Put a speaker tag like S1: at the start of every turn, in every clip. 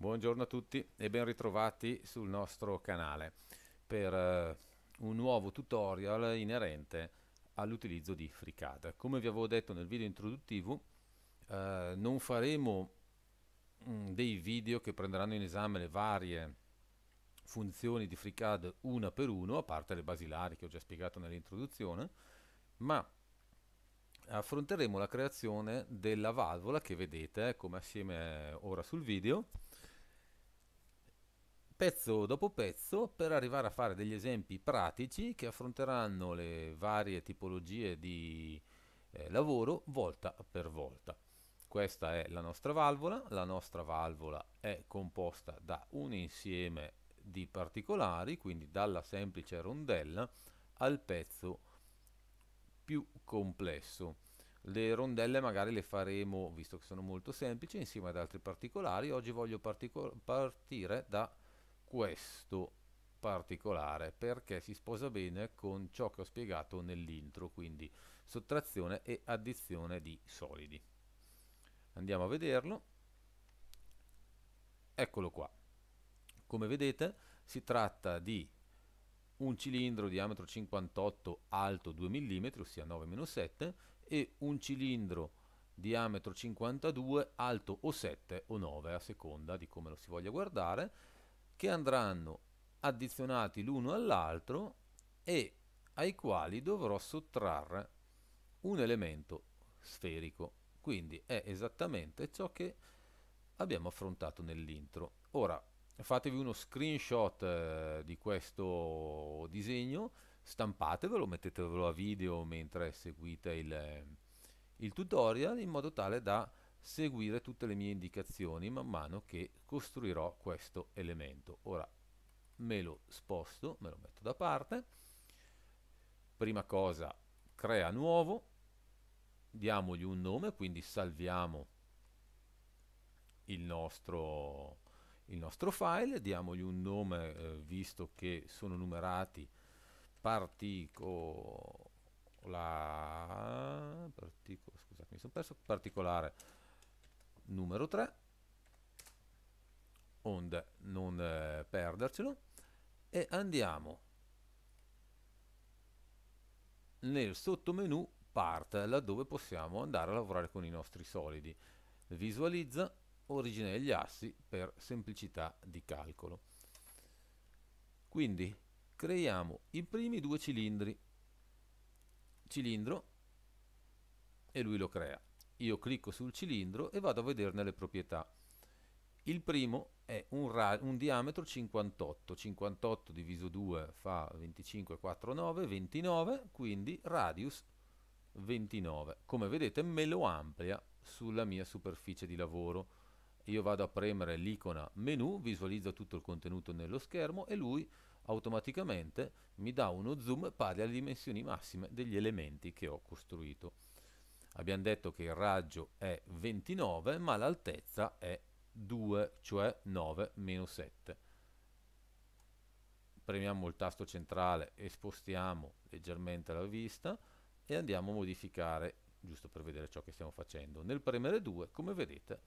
S1: Buongiorno a tutti e ben ritrovati sul nostro canale per eh, un nuovo tutorial inerente all'utilizzo di FreeCAD. Come vi avevo detto nel video introduttivo, eh, non faremo mh, mm, dei video che prenderanno in esame le varie funzioni di FreeCAD una per una, a parte le basilari che ho già spiegato nell'introduzione, ma affronteremo la creazione della valvola che vedete eh, come assieme eh, ora sul video pezzo dopo pezzo per arrivare a fare degli esempi pratici che affronteranno le varie tipologie di eh, lavoro volta per volta. Questa è la nostra valvola, la nostra valvola è composta da un insieme di particolari, quindi dalla semplice rondella al pezzo più complesso. Le rondelle magari le faremo, visto che sono molto semplici, insieme ad altri particolari. Oggi voglio partire da questo particolare perché si sposa bene con ciò che ho spiegato nell'intro, quindi sottrazione e addizione di solidi. Andiamo a vederlo. Eccolo qua. Come vedete si tratta di un cilindro diametro 58 alto 2 mm, ossia 9-7, e un cilindro diametro 52 alto o 7 o 9 a seconda di come lo si voglia guardare che andranno addizionati l'uno all'altro e ai quali dovrò sottrarre un elemento sferico. Quindi è esattamente ciò che abbiamo affrontato nell'intro. Ora fatevi uno screenshot eh, di questo disegno, stampatevelo, mettetevelo a video mentre seguite il, eh, il tutorial in modo tale da seguire tutte le mie indicazioni man mano che costruirò questo elemento. Ora me lo sposto, me lo metto da parte. Prima cosa, crea nuovo, diamogli un nome, quindi salviamo il nostro, il nostro file, diamogli un nome eh, visto che sono numerati particolare, partico, scusate, mi sono perso, particolare numero 3, onde non eh, perdercelo, e andiamo nel sottomenu part, laddove possiamo andare a lavorare con i nostri solidi. Visualizza origine degli assi per semplicità di calcolo. Quindi creiamo i primi due cilindri, cilindro e lui lo crea io clicco sul cilindro e vado a vederne le proprietà. Il primo è un, un diametro 58, 58 diviso 2 fa 25, 4, 9, 29, quindi radius 29. Come vedete me lo amplia sulla mia superficie di lavoro. Io vado a premere l'icona menu, visualizzo tutto il contenuto nello schermo e lui automaticamente mi dà uno zoom pari alle dimensioni massime degli elementi che ho costruito. Abbiamo detto che il raggio è 29, ma l'altezza è 2, cioè 9 meno 7. Premiamo il tasto centrale e spostiamo leggermente la vista e andiamo a modificare, giusto per vedere ciò che stiamo facendo. Nel premere 2, come vedete,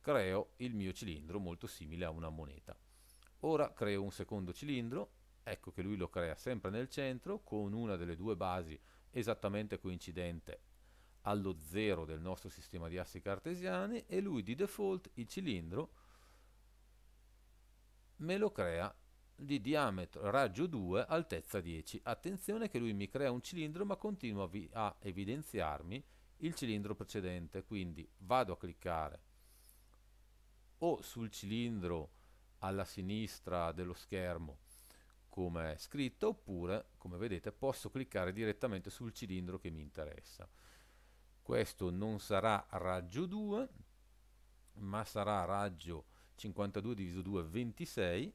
S1: creo il mio cilindro molto simile a una moneta. Ora creo un secondo cilindro, ecco che lui lo crea sempre nel centro, con una delle due basi esattamente coincidente allo 0 del nostro sistema di assi cartesiani e lui di default il cilindro me lo crea di diametro raggio 2 altezza 10 attenzione che lui mi crea un cilindro ma continua a evidenziarmi il cilindro precedente quindi vado a cliccare o sul cilindro alla sinistra dello schermo come è scritto oppure come vedete posso cliccare direttamente sul cilindro che mi interessa questo non sarà raggio 2 ma sarà raggio 52 diviso 2 26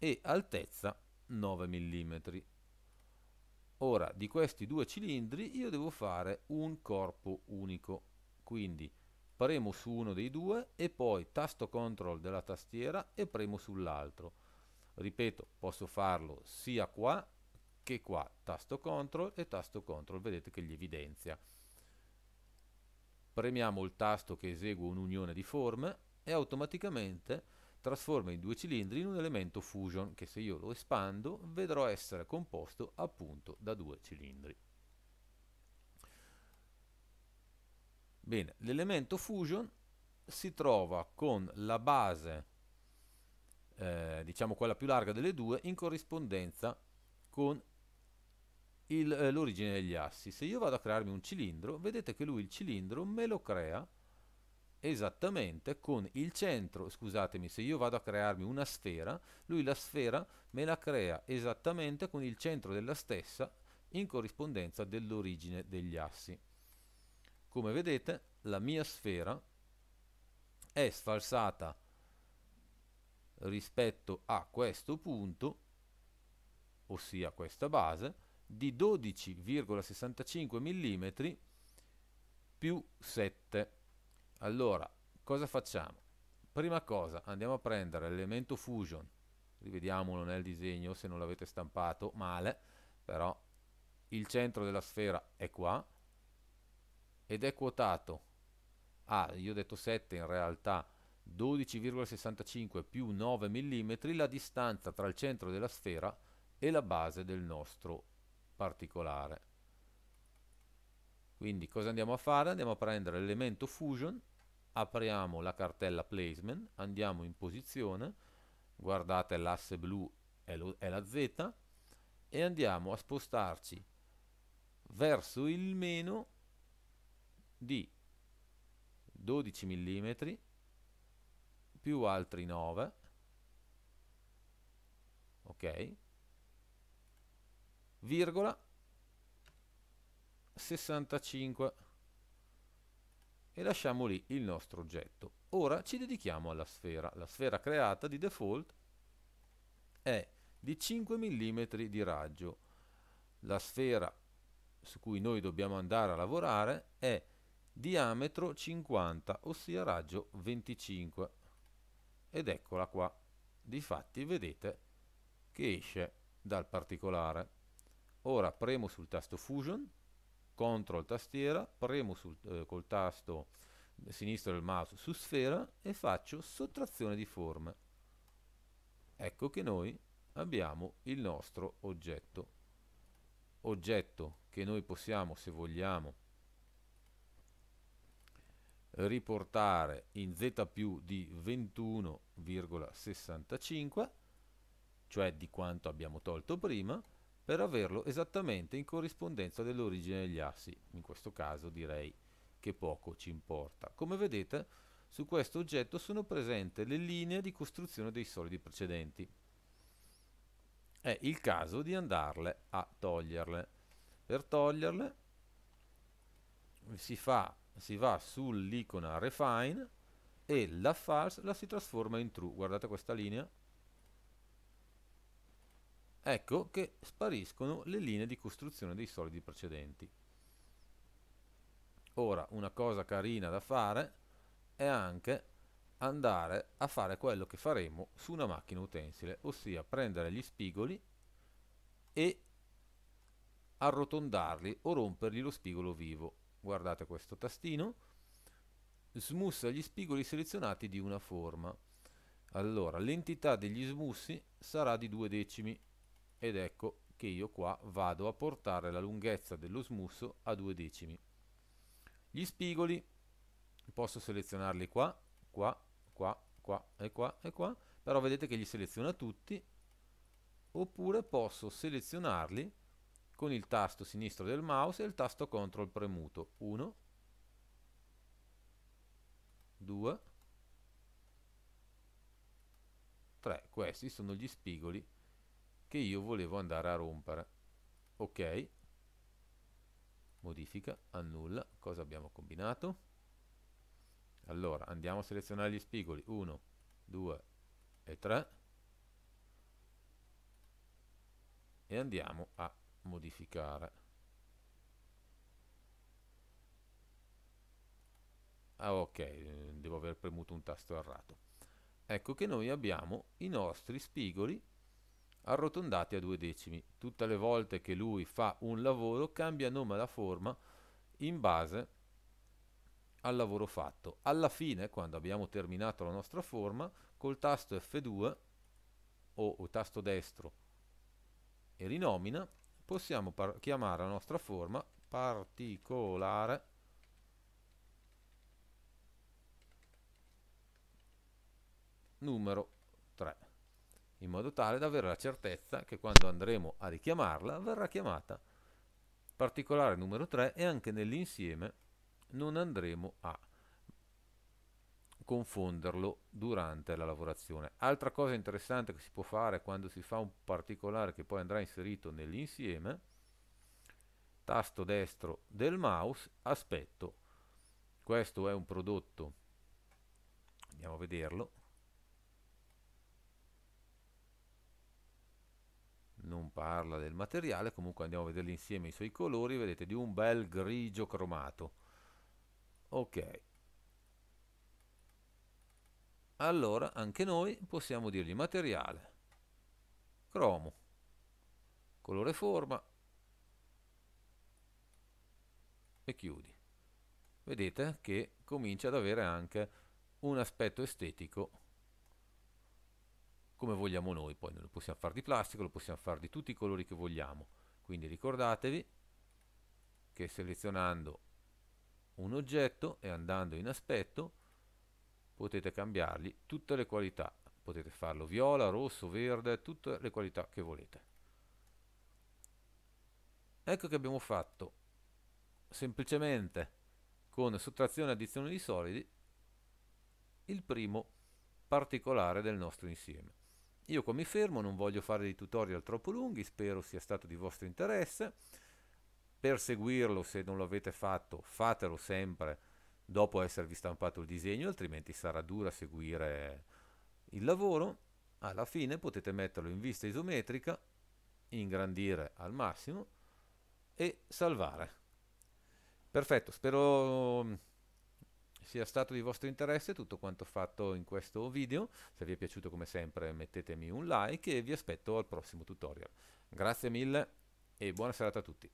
S1: e altezza 9 mm ora di questi due cilindri io devo fare un corpo unico quindi premo su uno dei due e poi tasto control della tastiera e premo sull'altro ripeto posso farlo sia qua anche qua tasto CTRL e tasto CTRL, vedete che gli evidenzia. Premiamo il tasto che esegue un'unione di forme e automaticamente trasforma i due cilindri in un elemento fusion che se io lo espando vedrò essere composto appunto da due cilindri. Bene, l'elemento fusion si trova con la base, eh, diciamo quella più larga delle due, in corrispondenza con il, eh, l'origine degli assi. Se io vado a crearmi un cilindro, vedete che lui il cilindro me lo crea esattamente con il centro, scusatemi, se io vado a crearmi una sfera, lui la sfera me la crea esattamente con il centro della stessa in corrispondenza dell'origine degli assi. Come vedete, la mia sfera è sfalsata rispetto a questo punto, ossia questa base, di 12,65 mm più 7. Allora, cosa facciamo? Prima cosa, andiamo a prendere l'elemento Fusion, rivediamolo nel disegno se non l'avete stampato, male, però il centro della sfera è qua ed è quotato a, ah, io ho detto 7 in realtà, 12,65 più 9 mm la distanza tra il centro della sfera e la base del nostro particolare. Quindi cosa andiamo a fare? Andiamo a prendere l'elemento fusion, apriamo la cartella placement, andiamo in posizione, guardate l'asse blu è, lo, è la Z, e andiamo a spostarci verso il meno di 12 mm più altri 9 ok virgola 65 e lasciamo lì il nostro oggetto. Ora ci dedichiamo alla sfera. La sfera creata di default è di 5 mm di raggio. La sfera su cui noi dobbiamo andare a lavorare è diametro 50, ossia raggio 25. Ed eccola qua. Difatti vedete che esce dal particolare. Ora premo sul tasto Fusion, CTRL tastiera, premo sul, eh, col tasto sinistro del mouse su sfera e faccio sottrazione di forme. Ecco che noi abbiamo il nostro oggetto. Oggetto che noi possiamo, se vogliamo, riportare in z più di 21,65, cioè di quanto abbiamo tolto prima, per averlo esattamente in corrispondenza dell'origine degli assi, in questo caso direi che poco ci importa. Come vedete su questo oggetto sono presenti le linee di costruzione dei solidi precedenti. È il caso di andarle a toglierle. Per toglierle si, fa, si va sull'icona Refine e la false la si trasforma in true. Guardate questa linea, Ecco che spariscono le linee di costruzione dei solidi precedenti. Ora, una cosa carina da fare è anche andare a fare quello che faremo su una macchina utensile, ossia prendere gli spigoli e arrotondarli o rompergli lo spigolo vivo. Guardate questo tastino, smussa gli spigoli selezionati di una forma. Allora, l'entità degli smussi sarà di due decimi, ed ecco che io qua vado a portare la lunghezza dello smusso a due decimi. Gli spigoli posso selezionarli qua, qua, qua, qua e qua e qua, però vedete che li seleziona tutti, oppure posso selezionarli con il tasto sinistro del mouse e il tasto CTRL premuto. 1, 2, 3. Questi sono gli spigoli che io volevo andare a rompere. Ok, modifica, annulla, cosa abbiamo combinato? Allora, andiamo a selezionare gli spigoli, 1, 2 e 3, e andiamo a modificare. Ah ok, devo aver premuto un tasto errato. Ecco che noi abbiamo i nostri spigoli arrotondati a due decimi. Tutte le volte che lui fa un lavoro cambia nome alla forma in base al lavoro fatto. Alla fine, quando abbiamo terminato la nostra forma, col tasto F2 o, o tasto destro e rinomina, possiamo chiamare la nostra forma particolare numero 3 in modo tale da avere la certezza che quando andremo a richiamarla verrà chiamata. Particolare numero 3 e anche nell'insieme non andremo a confonderlo durante la lavorazione. Altra cosa interessante che si può fare quando si fa un particolare che poi andrà inserito nell'insieme, tasto destro del mouse, aspetto. Questo è un prodotto, andiamo a vederlo, non parla del materiale, comunque andiamo a vederli insieme i suoi colori, vedete di un bel grigio cromato. Ok. Allora anche noi possiamo dirgli materiale, cromo, colore forma e chiudi. Vedete che comincia ad avere anche un aspetto estetico come vogliamo noi, poi lo possiamo fare di plastica, lo possiamo fare di tutti i colori che vogliamo, quindi ricordatevi che selezionando un oggetto e andando in aspetto potete cambiargli tutte le qualità, potete farlo viola, rosso, verde, tutte le qualità che volete. Ecco che abbiamo fatto semplicemente con sottrazione e addizione di solidi il primo particolare del nostro insieme. Io qua mi fermo, non voglio fare dei tutorial troppo lunghi, spero sia stato di vostro interesse. Per seguirlo, se non lo avete fatto, fatelo sempre dopo esservi stampato il disegno, altrimenti sarà dura seguire il lavoro. Alla fine potete metterlo in vista isometrica, ingrandire al massimo e salvare. Perfetto, spero sia stato di vostro interesse tutto quanto fatto in questo video, se vi è piaciuto come sempre mettetemi un like e vi aspetto al prossimo tutorial. Grazie mille e buona serata a tutti.